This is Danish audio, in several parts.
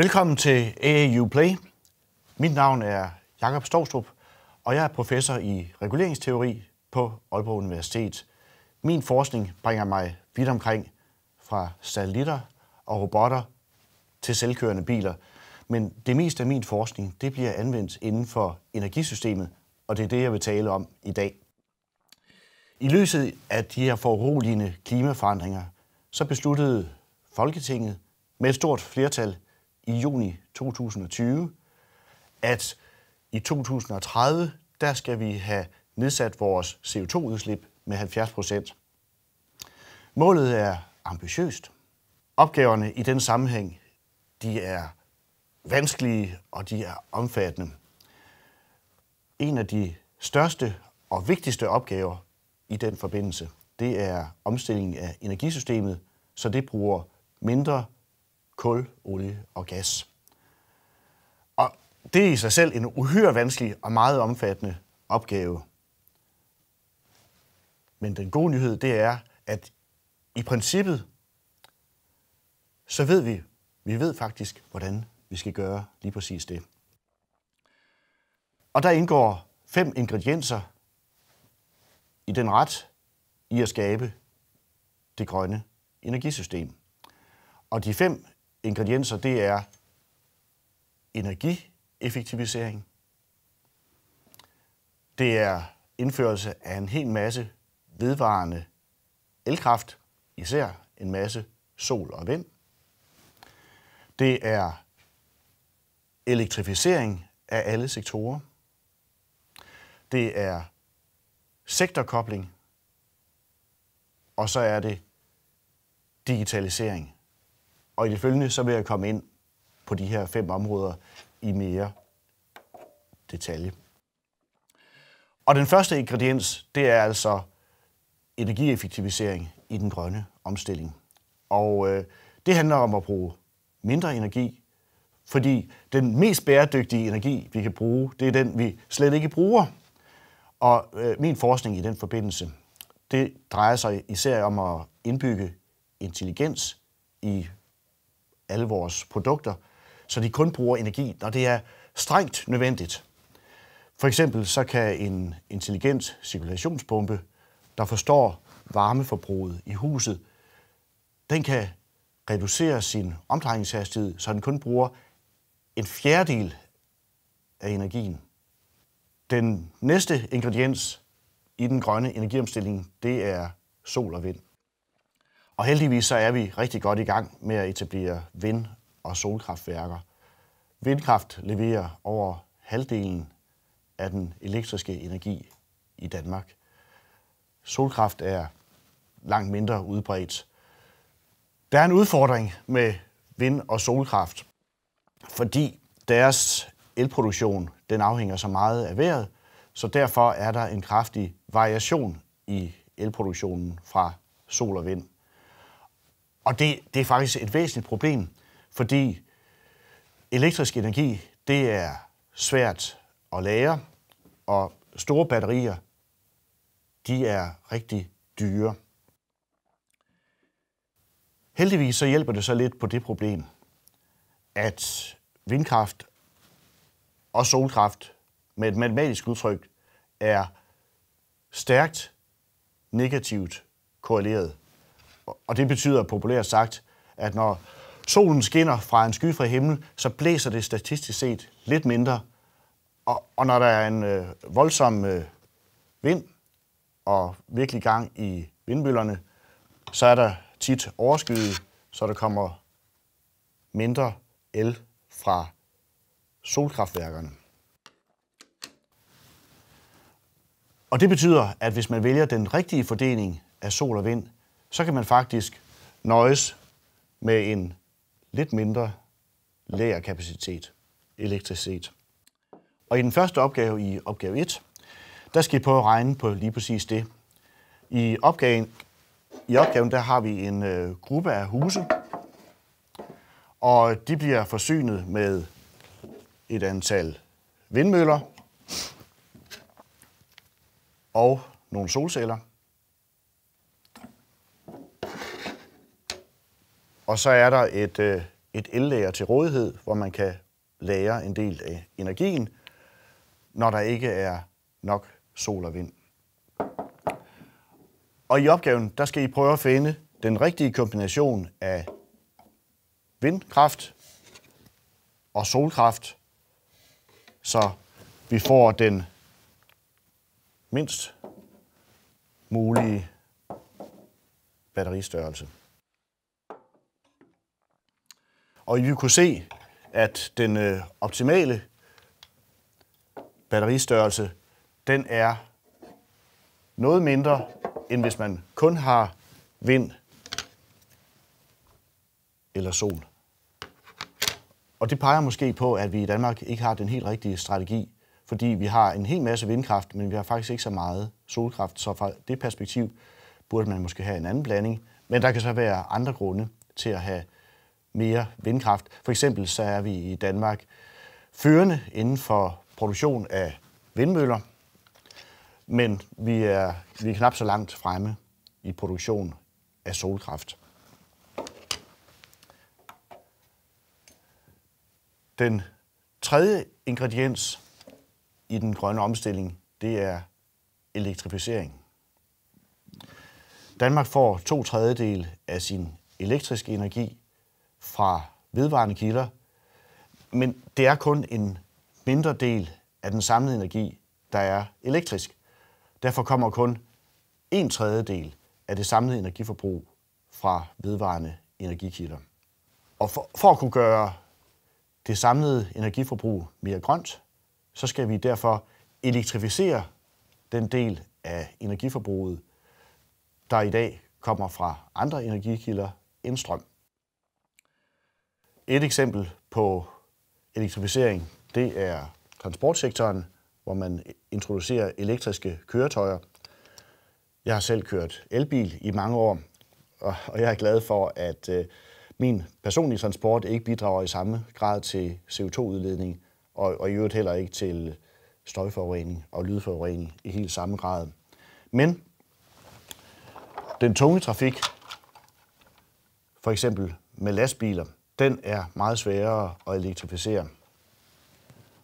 Velkommen til AAU Play. Mit navn er Jakob Storstrup, og jeg er professor i reguleringsteori på Aalborg Universitet. Min forskning bringer mig vidt omkring fra satellitter og robotter til selvkørende biler. Men det meste af min forskning det bliver anvendt inden for energisystemet, og det er det, jeg vil tale om i dag. I lyset af de her foruroligende klimaforandringer, så besluttede Folketinget med et stort flertal i juni 2020, at i 2030, der skal vi have nedsat vores CO2-udslip med 70 procent. Målet er ambitiøst. Opgaverne i den sammenhæng, de er vanskelige og de er omfattende. En af de største og vigtigste opgaver i den forbindelse, det er omstillingen af energisystemet, så det bruger mindre kul, olie og gas. Og det er i sig selv en uhyre vanskelig og meget omfattende opgave. Men den gode nyhed, det er, at i princippet, så ved vi, vi ved faktisk, hvordan vi skal gøre lige præcis det. Og der indgår fem ingredienser i den ret i at skabe det grønne energisystem. Og de fem ingredienser, det er energieffektivisering, det er indførelse af en hel masse vedvarende elkraft, især en masse sol og vind. Det er elektrificering af alle sektorer. Det er sektorkobling. Og så er det digitalisering og i det følgende, så vil jeg komme ind på de her fem områder i mere detalje. Og den første ingrediens, det er altså energieffektivisering i den grønne omstilling. Og øh, det handler om at bruge mindre energi, fordi den mest bæredygtige energi, vi kan bruge, det er den, vi slet ikke bruger. Og øh, min forskning i den forbindelse, det drejer sig især om at indbygge intelligens i alle vores produkter, så de kun bruger energi, når det er strengt nødvendigt. For eksempel så kan en intelligent cirkulationspumpe, der forstår varmeforbruget i huset, den kan reducere sin omdrejningshastighed, så den kun bruger en fjerdedel af energien. Den næste ingrediens i den grønne energiomstilling, det er sol og vind. Og heldigvis så er vi rigtig godt i gang med at etablere vind- og solkraftværker. Vindkraft leverer over halvdelen af den elektriske energi i Danmark. Solkraft er langt mindre udbredt. Der er en udfordring med vind- og solkraft, fordi deres elproduktion den afhænger så meget af vejret, så derfor er der en kraftig variation i elproduktionen fra sol og vind. Og det, det er faktisk et væsentligt problem, fordi elektrisk energi, det er svært at lære, og store batterier, de er rigtig dyre. Heldigvis så hjælper det så lidt på det problem, at vindkraft og solkraft med et matematisk udtryk er stærkt negativt korreleret og det betyder populært sagt, at når solen skinner fra en skyfri himmel, så blæser det statistisk set lidt mindre. Og, og når der er en øh, voldsom øh, vind og virkelig gang i vindbøllerne, så er der tit overskyet, så der kommer mindre el fra solkraftværkerne. Og det betyder, at hvis man vælger den rigtige fordeling af sol og vind, så kan man faktisk nøjes med en lidt mindre lagerkapacitet, elektricitet. Og i den første opgave i opgave 1, der skal I prøve at regne på lige præcis det. I opgaven, i opgaven der har vi en øh, gruppe af huse, og de bliver forsynet med et antal vindmøller og nogle solceller. Og så er der et, øh, et ellager til rådighed, hvor man kan lære en del af energien, når der ikke er nok sol og vind. Og i opgaven, der skal I prøve at finde den rigtige kombination af vindkraft og solkraft, så vi får den mindst mulige batteristørrelse. Og vi kunne se, at den øh, optimale batteristørrelse, den er noget mindre, end hvis man kun har vind eller sol. Og det peger måske på, at vi i Danmark ikke har den helt rigtige strategi, fordi vi har en hel masse vindkraft, men vi har faktisk ikke så meget solkraft, så fra det perspektiv burde man måske have en anden blanding. Men der kan så være andre grunde til at have mere vindkraft. For eksempel så er vi i Danmark førende inden for produktion af vindmøller, men vi er, vi er knap så langt fremme i produktion af solkraft. Den tredje ingrediens i den grønne omstilling, det er elektrificering. Danmark får to tredjedel af sin elektriske energi fra vedvarende kilder, men det er kun en mindre del af den samlede energi, der er elektrisk. Derfor kommer kun en tredjedel af det samlede energiforbrug fra vedvarende energikilder. Og for, for at kunne gøre det samlede energiforbrug mere grønt, så skal vi derfor elektrificere den del af energiforbruget, der i dag kommer fra andre energikilder end strøm. Et eksempel på elektrificering, det er transportsektoren, hvor man introducerer elektriske køretøjer. Jeg har selv kørt elbil i mange år, og jeg er glad for, at øh, min personlige transport ikke bidrager i samme grad til CO2-udledning, og i øvrigt heller ikke til støjforurening og lydforurening i helt samme grad. Men den tunge trafik, for eksempel med lastbiler, den er meget sværere at elektrificere.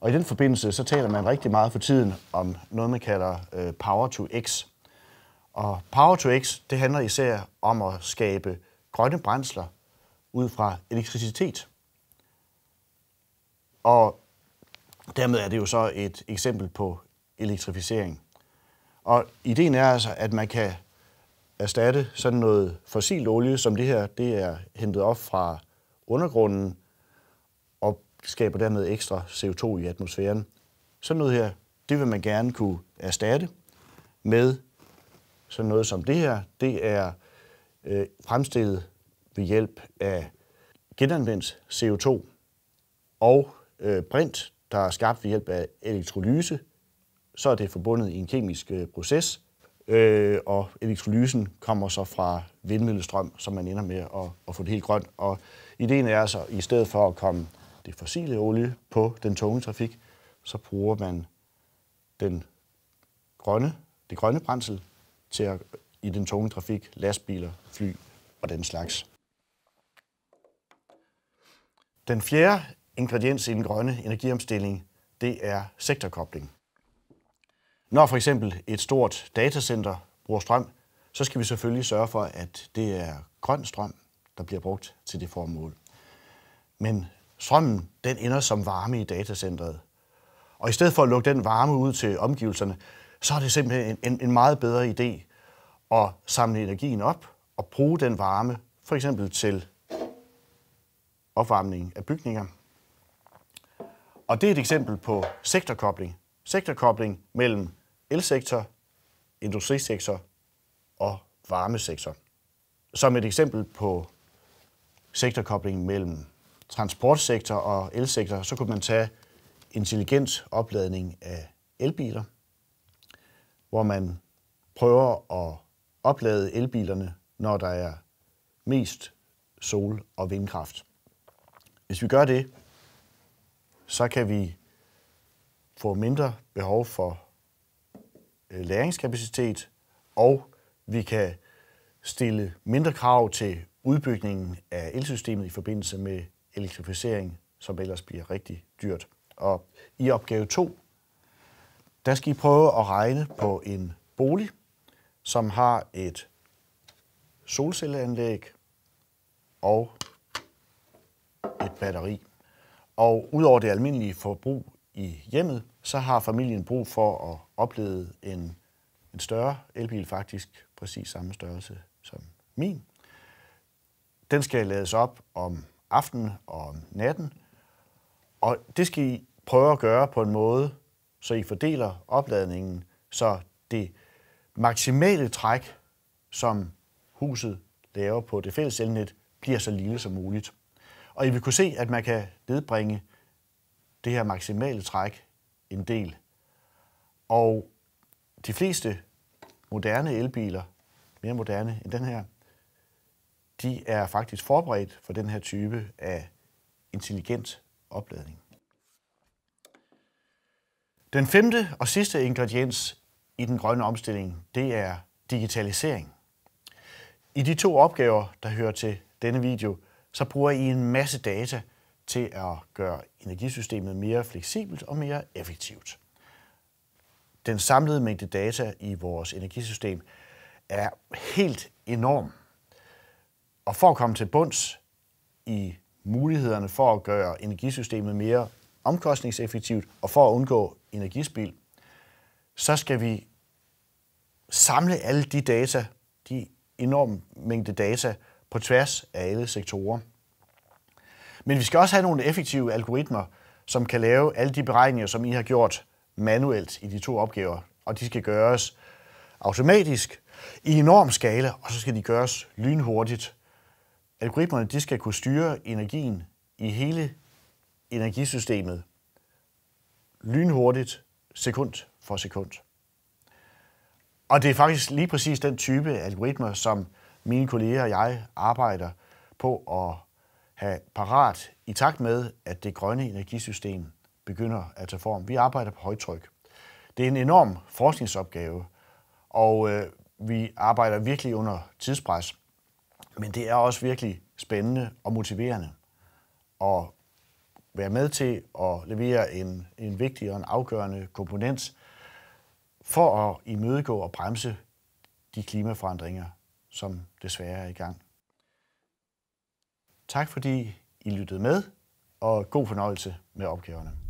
Og i den forbindelse, så taler man rigtig meget for tiden om noget, man kalder øh, Power to X. Og Power to X, det handler især om at skabe grønne brændsler ud fra elektricitet. Og dermed er det jo så et eksempel på elektrificering. Og ideen er altså, at man kan erstatte sådan noget fossil olie, som det her det er hentet op fra undergrunden og skaber dermed ekstra CO2 i atmosfæren. Sådan noget her, det vil man gerne kunne erstatte med sådan noget som det her. Det er øh, fremstillet ved hjælp af genanvendt CO2 og øh, brint, der er skabt ved hjælp af elektrolyse. Så er det forbundet i en kemisk øh, proces – øh, og elektrolysen kommer så fra vindmøllestrøm, som man ender med at, at få det helt grønt. Og ideen er så, at i stedet for at komme det fossile olie på den tunge trafik, så bruger man den grønne, det grønne brændsel til at, i den tunge trafik, lastbiler, fly og den slags. Den fjerde ingrediens i den grønne energiomstilling, det er sektorkobling. Når for eksempel et stort datacenter bruger strøm, så skal vi selvfølgelig sørge for, at det er grøn strøm, der bliver brugt til det formål. Men strømmen, den ender som varme i datacenteret. Og i stedet for at lukke den varme ud til omgivelserne, så er det simpelthen en, en meget bedre idé at samle energien op og bruge den varme for eksempel til opvarmning af bygninger. Og det er et eksempel på sektorkobling. Sektorkobling mellem elsektor, industrisektor og varmesektor. Som et eksempel på sektorkoblingen mellem transportsektor og elsektor, så kunne man tage intelligent opladning af elbiler, hvor man prøver at oplade elbilerne, når der er mest sol- og vindkraft. Hvis vi gør det, så kan vi få mindre behov for Øh, læringskapacitet, og vi kan stille mindre krav til udbygningen af elsystemet i forbindelse med elektrificering, som ellers bliver rigtig dyrt. Og i opgave 2, der skal I prøve at regne på en bolig, som har et solcelleanlæg og et batteri. Og udover det almindelige forbrug i hjemmet, så har familien brug for at opleve en, en større elbil, faktisk præcis samme størrelse som min. Den skal lades op om aftenen og om natten, og det skal I prøve at gøre på en måde, så I fordeler opladningen, så det maksimale træk, som huset laver på det fælles elnet, bliver så lille som muligt. Og I vil kunne se, at man kan nedbringe det her maksimale træk en del. Og de fleste moderne elbiler, mere moderne end den her, de er faktisk forberedt for den her type af intelligent opladning. Den femte og sidste ingrediens i den grønne omstilling, det er digitalisering. I de to opgaver, der hører til denne video, så bruger I en masse data – til at gøre energisystemet mere fleksibelt og mere effektivt. Den samlede mængde data i vores energisystem er helt enorm. Og for at komme til bunds i mulighederne for at gøre energisystemet mere omkostningseffektivt og for at undgå energispil, så skal vi samle alle de data, de enorme mængde data på tværs af alle sektorer. Men vi skal også have nogle effektive algoritmer, som kan lave alle de beregninger, som I har gjort manuelt i de to opgaver. Og de skal gøres automatisk i enorm skala, og så skal de gøres lynhurtigt. Algoritmerne de skal kunne styre energien i hele energisystemet lynhurtigt, sekund for sekund. Og det er faktisk lige præcis den type algoritmer, som mine kolleger og jeg arbejder på at have parat i takt med, at det grønne energisystem begynder at tage form. Vi arbejder på højtryk. Det er en enorm forskningsopgave, og øh, vi arbejder virkelig under tidspres. Men det er også virkelig spændende og motiverende at være med til at levere en, en vigtig og en afgørende komponent for at imødegå og bremse de klimaforandringer, som desværre er i gang. Tak fordi I lyttede med, og god fornøjelse med opgaverne.